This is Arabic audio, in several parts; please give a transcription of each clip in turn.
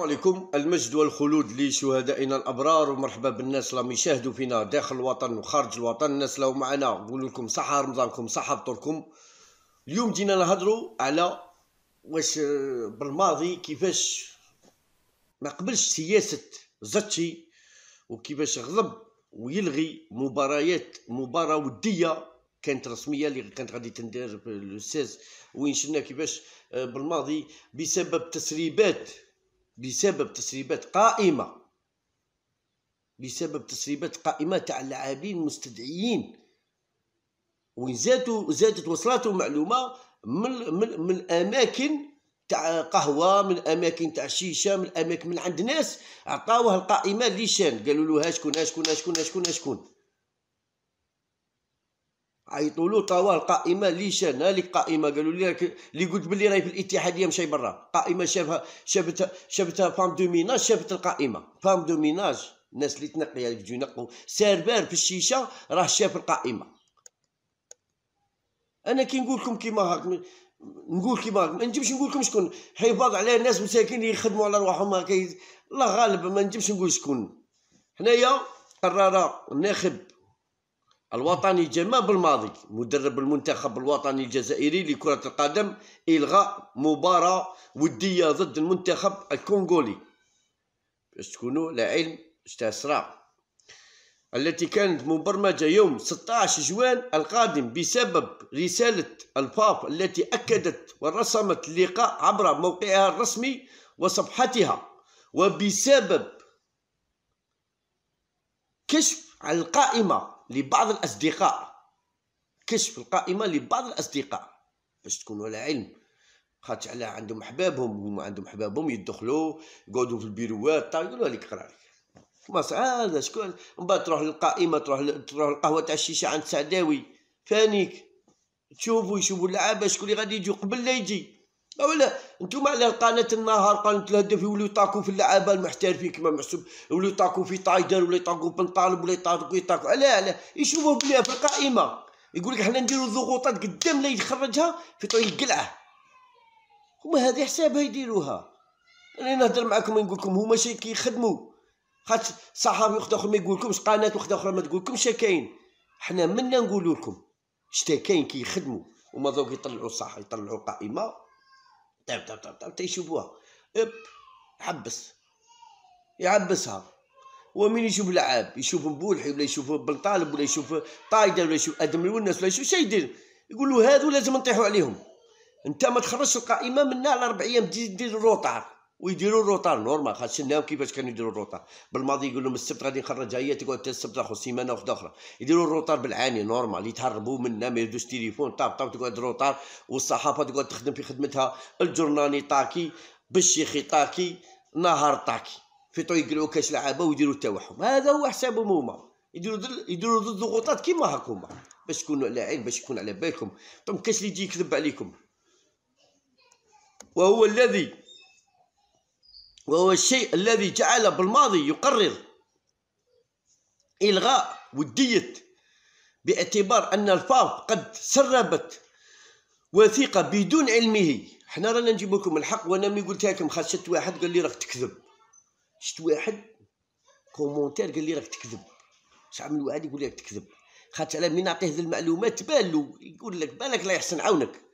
السلام عليكم المجد والخلود لشهدائنا الابرار ومرحبا بالناس اللي يشاهدوا فينا داخل الوطن وخارج الوطن الناس لو معنا نقول لكم صحه رمضانكم صحه فطوركم اليوم جينا نهضروا على واش آه، بالماضي كيفاش ما قبلش سياسه زتشي وكيفاش غضب ويلغي مباريات مباراه وديه كانت رسميه اللي كانت غادي تندير في لو 16 وين شفنا كيفاش آه، بالماضي بسبب تسريبات بسبب تسريبات قائمه بسبب تسريبات قائمه تاع اللاعبين المستدعيين وين زادوا زادت وصلاتهم معلومه من من من الأماكن تاع قهوه من اماكن تاع شيشه من اماكن من عند ناس عطاوه القائمه اللي شان قالوا له ها شكون ها شكون ها شكون ها شكون ها شكون عيطوا له طوال القائمه لي شانها لي قائمه قالوا لي اللي قلت بلي راهي في الاتحاديه مشاي برا قائمه شافها شافتها شافتها فام دو ميناج شافت القائمه فام دو ميناج الناس اللي تنقي هذيك تجي ينقوا سيربار في الشيشه راه شاف القائمه انا كي نقول لكم كيما هاك نقول كيما ما نجيبش نقول لكم شكون حفاظ على الناس مساكين يخدموا على رواحهم هكا الله غالب ما نجيبش نقول شكون حنايا قرر الناخب الوطني جمال بالماضي مدرب المنتخب الوطني الجزائري لكرة القدم إلغاء مباراة ودية ضد المنتخب الكونغولي باش تكونوا لعلم استسرع التي كانت مبرمجة يوم 16 جوان القادم بسبب رسالة الباب التي أكدت ورسمت اللقاء عبر موقعها الرسمي وصفحتها وبسبب كشف على القائمة لبعض الأصدقاء كشف القائمة لبعض الأصدقاء باش تكونوا على علم خاطر على عندهم أحبابهم هما عندهم أحبابهم يدخلوا يقعدوا في البيروات يقولوا لك قرا ما هذا شكون من بعد تروح للقائمة تروح تروح القهوة تاع الشيشة عند سعداوي فانيك تشوفوا يشوفوا اللعابة شكون اللي غادي يجي قبل لا يجي اولا نتوما على قناه النهار قناه الهدف يوليو يطاكو في اللعابه المحترفين كما محسوب يوليو يطاكو في تايدر ولا يطاكو بنطالب ولا يطاكو يطاكو علاه علاه يشوفوه بلي في القائمه يقول لك حنا نديرو ضغوطات قدام لا يخرجها في طريق القلعه هما هذه حسابها يديروها انا نهضر معاكم نقول لكم هما شي كيخدموا خاطر صحابي وخد اخر ما يقول لكمش قناه وخد اخرى ما تقول لكمش كاين حنا منا نقول لكم شتا كاين كيخدموا وما ذوك يطلعوا صح يطلعوا قائمه طيب طيب طيب طيب تيشوفوها اب حبس يعبسها ومين يشوف لعاب يشوف بولحي ولا يشوف بلطالب ولا يشوف طايده ولا يشوف ادم الونس ولا يشوف شي يدير يقول له هذو لازم نطيحوا عليهم انت ما تخرجش القائمه منها على اربع ايام دير الروطار ويديروا الروطا نورمال خاطر شناهم كيفاش كانوا يديروا الروطا بالماضي يقول لهم السبت غادي نخرج هي تقعد حتى السبت اخو سيمانه وحده اخرى يديروا الروطا بالعاني نورمال يتهربوا منا ما يردوش تليفون طاب طاب تقعد الروطا والصحافه تقعد تخدم في خدمتها الجورناني طاكي بالشيخي طاكي نهار طاكي في فيطو يقلعوا كاش لعابه ويديروا التوحم هذا هو حسابهم هما يديروا دل... يديروا ضد الضغوطات كيما هاكوما باش تكونوا على عين باش يكون على بالكم طم كاش اللي يجي يكذب عليكم وهو الذي وهو الشيء الذي جعل بالماضي يقرر إلغاء ودية باعتبار أن الفاف قد سربت وثيقة بدون علمه حنا رانا نجيب لكم الحق وانا ملي قلتها لكم خاصت واحد قال لي راك تكذب شفت واحد كومونتير قال لي راك تكذب شحال من واحد يقول لك تكذب خاطر على مين نعطيه المعلومات تبان له يقول لك بالك لا يحسن عونك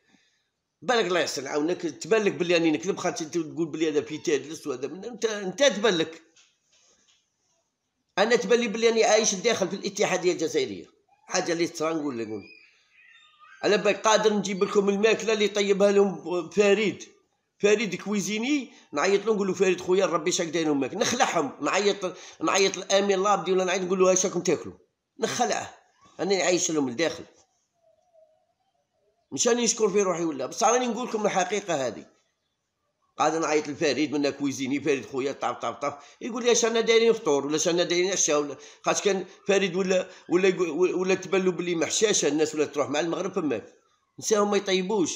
بالك الله يحسن عاونك تبان لك بلي راني نكذب خاطر انت تقول بلي هذا بيتادلس وهذا من انت انت تبان لك انا تبان لي بلي راني عايش داخل في الاتحاديه الجزائريه حاجه اللي تصرا نقول لك على بالك قادر نجيب لكم الماكله اللي طيبها لهم فريد فريد كويزيني نعيط له نقول له فريد خويا ربي شاك داير لهم ماكل نخلعهم نعيط نعيط لامين لابدي ولا نعيط نقول له هاش راكم تاكلوا نخلعه انا عايش لهم الداخل راني نشكر في روحي ولا بصح راني نقول لكم الحقيقه هذه قاعد نعيط لفريد من كويزيني فريد خويا طاب طاب طاب يقول لي اش انا دايرين فطور ولا اش انا دايرين عشاء ولا خاطش كان فريد ولا ولا ولا تبلو بلي محشاشه الناس ولا تروح مع المغرب فماك نساهم ما يطيبوش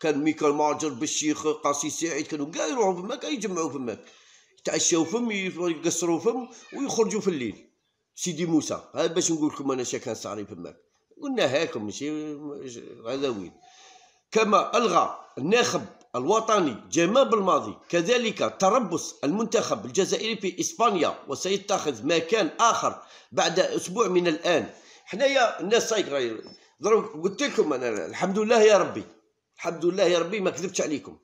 كان ميكال ماجر بالشيخ قاسي سعيد كانوا كاع يروحوا فماك يجمعوا فماك يتعشاو فم يقصروا فم ويخرجوا في الليل سيدي موسى هذا باش نقول لكم انا شكان صاري فماك قلنا هاكم ماشي وين كما الغى الناخب الوطني جما بالماضي كذلك تربص المنتخب الجزائري في اسبانيا وسيتخذ مكان اخر بعد اسبوع من الان حنايا الناس قلت لكم انا الحمد لله يا ربي الحمد لله يا ربي ما كذبتش عليكم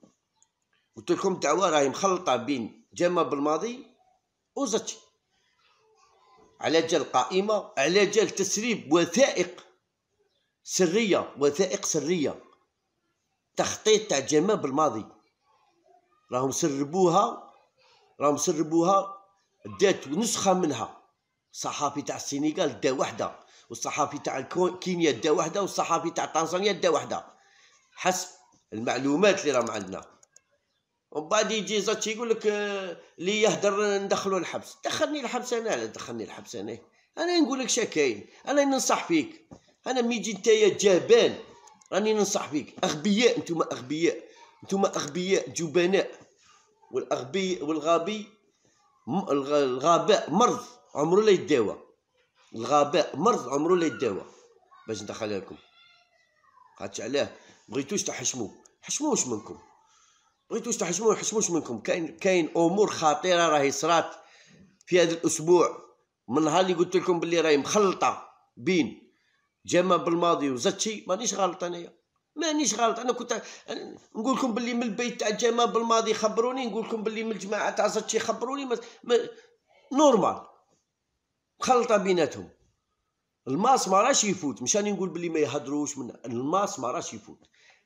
قلت لكم الدعوه راهي مخلطه بين جما بالماضي وزتي على جال قائمه على جال تسريب وثائق سرية وثائق سرية تخطيط تاع جمال بالماضي راهم سربوها راهم سربوها دات نسخة منها الصحافي تاع السنغال دا وحده والصحافي تاع كينيا دا وحده والصحافي تاع تنزانيا دا وحده حسب المعلومات اللي راهم عندنا ومن بعد يجي زاتشي يقول لك اللي يهدر ندخلو الحبس دخلني الحبس انا دخلني الحبس انا انا نقول لك شكاين انا ننصح فيك انا ميجي نتايا جبان راني ننصح فيك اغبياء نتوما اغبياء نتوما اغبياء جبناء والاغبي والغبي الغباء مرض عمره لا يداوى الغباء مرض عمره لا يداوى باش ندخل لكم هادشي علاه بغيتوش تحشموا حشموش منكم بغيتوش تحشموا حشموش منكم كاين كاين امور خطيره راهي صرات في هذا الاسبوع من نهار اللي قلت لكم بلي راهي مخلطه بين جمع بالماضي وزاتشي مانيش غلط انايا مانيش غلط انا كنت نقول لكم باللي من البيت تاع جمع بالماضي خبروني نقول لكم باللي من الجماعه تاع زاتشي خبروني ما... ما... نورمال مخلطه بيناتهم الماس ما راش يفوت مش راني نقول باللي ما يهدروش من الماس ما راش يفوت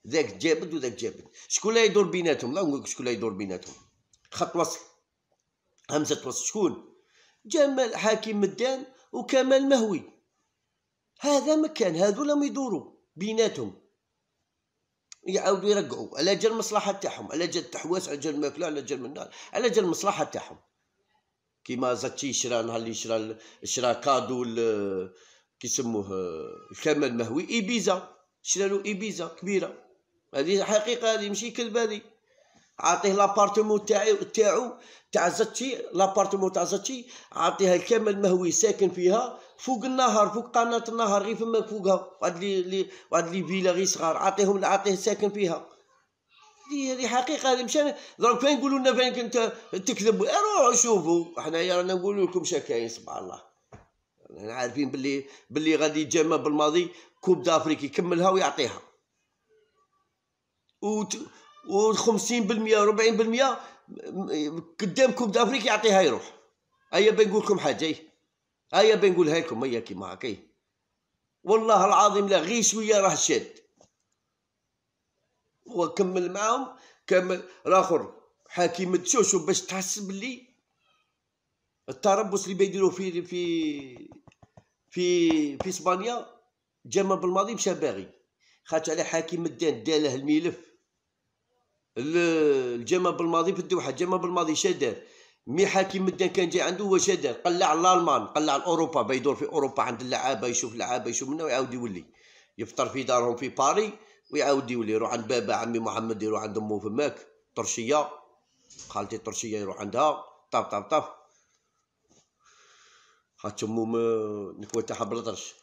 ذاك جابد وذاك جابد شكون اللي يدور بيناتهم لا نقول شكون اللي يدور بيناتهم خط وصل همزه وصل شكون جمال حكيم مدان وكمال مهوي هذا مكان هذولا ما يدوروا بيناتهم يعاودوا يرقعوا على جال المصلحه تاعهم على جال التحواس على جال الماكله على جال من على جال المصلحه تاعهم كيما زاتشي شرا نهار اللي شرا شرا كادو كيسموه الكمال المهوي ايبيزا شرا له ايبيزا كبيره هذه حقيقه هذه ماشي كذبه هذه عاطيه لابارتمون تاعي تاعو تاع زتشي لابارتمون تاع زتشي عاطيها كامل مهوي ساكن فيها فوق النهر فوق قناه النهر غير فما فوقها واحد لي واحد لي فيلا غير صغار عاطيهم عاطيه ساكن فيها هذه هذه حقيقه هذه مشان دروك فين يقولوا لنا فين كنت تكذب إيه، روحوا شوفوا حنايا رانا نقول لكم شكاين سبحان الله رانا عارفين باللي باللي غادي يتجمع بالماضي كوب دافريك يكملها ويعطيها وت... و50% و40% قدام كوب دافريك يعطيها يروح إيه؟ هيا بنقول لكم حاجه هيا هي بنقولها لكم هيا كيما هكا إيه؟ والله العظيم لا غير شويه راه شاد وكمل معاهم كمل الاخر حكيم مدشوشو باش تحس بلي التربص اللي بيديروا في في في في اسبانيا جمع بالماضي مشى باغي خاطر على حكيم مدان داله الملف الجيمة بالماضي في الدوحه الجيمة بالماضي شداد مي حكيم مدان كان جاي عنده هو شداد قلع الالمان قلع الاوروبا بيدور في اوروبا عند اللعابه يشوف لعابه يشوف منه ويعاود يولي يفطر في دارهم في باري ويعاود يولي يروح عند بابا عمي محمد يروح عند امه فماك طرشيه خالتي طرشيه يروح عندها طف طف طاب هات امه نكوه تاعها بلا طرش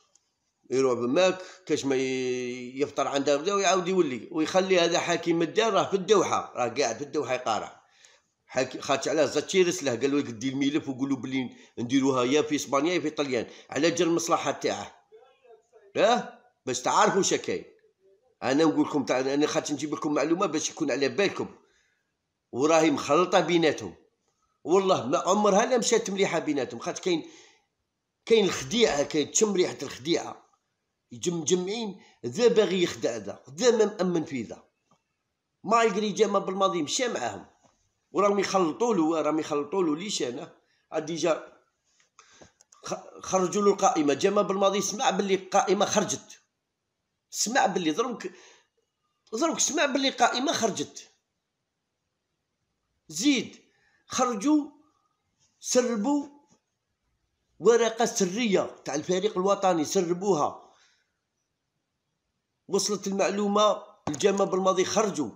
يروح بماك كاش ما يفطر عند هذا ويعاود يولي ويخلي هذا حاكم الدار راه في الدوحه راه قاعد في الدوحه يقارع خاطش علاه زاتيرس له قالوا لك دي الملف وقولوا بلي نديروها يا في اسبانيا يا في طليان على جال المصلحه تاعه اه باش تعرفوا شكاين انا نقول لكم انا خاطش نجيب لكم معلومه باش يكون على بالكم وراهي مخلطه بيناتهم والله ما عمرها لا مشات مليحه بيناتهم خاطش كاين كاين الخديعه كاين تشم ريحه الخديعه يجم مجمعين ذا باغي يخدع ذا ذا ما مأمن في ذا يقري جامع بالماضي مشى معاهم وراهم يخلطوا له راهم يخلطوا له ليش انا جا خرجوا له القائمه جامع بالماضي سمع باللي القائمه خرجت سمع باللي ضربك ضربك سمع باللي قائمه خرجت زيد خرجوا سربوا ورقه سريه تاع الفريق الوطني سربوها وصلت المعلومه الجامعه بالماضي خرجوا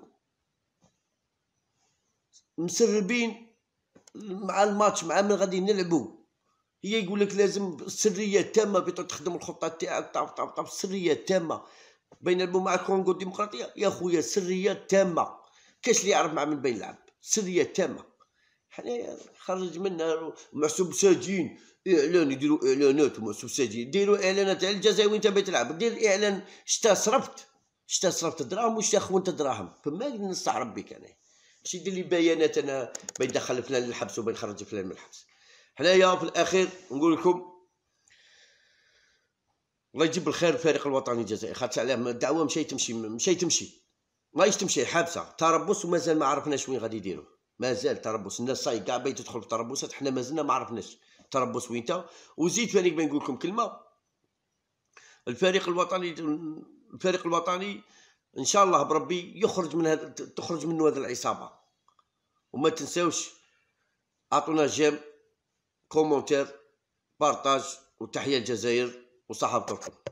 مسربين مع الماتش مع من غادي نلعبوا هي يقول لك لازم السريه التامه باش تخدم الخطه تاعك تاع تاع تاع السريه تامه بين نلعبوا مع كونغو الديمقراطيه يا خويا سريه تامه كاش اللي يعرف مع من بين يلعب سرية تامة حنا خرج منا محسوب ساجين اعلان يديروا اعلانات ومحسوب ساجين ديروا اعلانات على الجزائر وانت تلعب دير اعلان شتا صرفت شتا صرفت دراهم وشتا خونت دراهم فما نستعرب بك انا ماشي دير لي بيانات انا بين دخل فلان للحبس وبين خرج فلان من الحبس حنايا في الاخير نقول لكم الله يجيب الخير الفريق الوطني الجزائري خاطر علاه الدعوه مشي تمشي مشي تمشي ماهيش تمشي حابسه تربص ومازال ما عرفناش وين غادي يديروا مازال تربص الناس صاي كاع باي تدخل في تربصات حنا مازلنا ما عرفناش تربص وين وزيد ثاني بغي نقول لكم كلمه الفريق الوطني الفريق الوطني ان شاء الله بربي يخرج من هذا تخرج منه هذه العصابه وما تنساوش اعطونا جيم كومونتير بارتاج وتحيه الجزائر وصحاب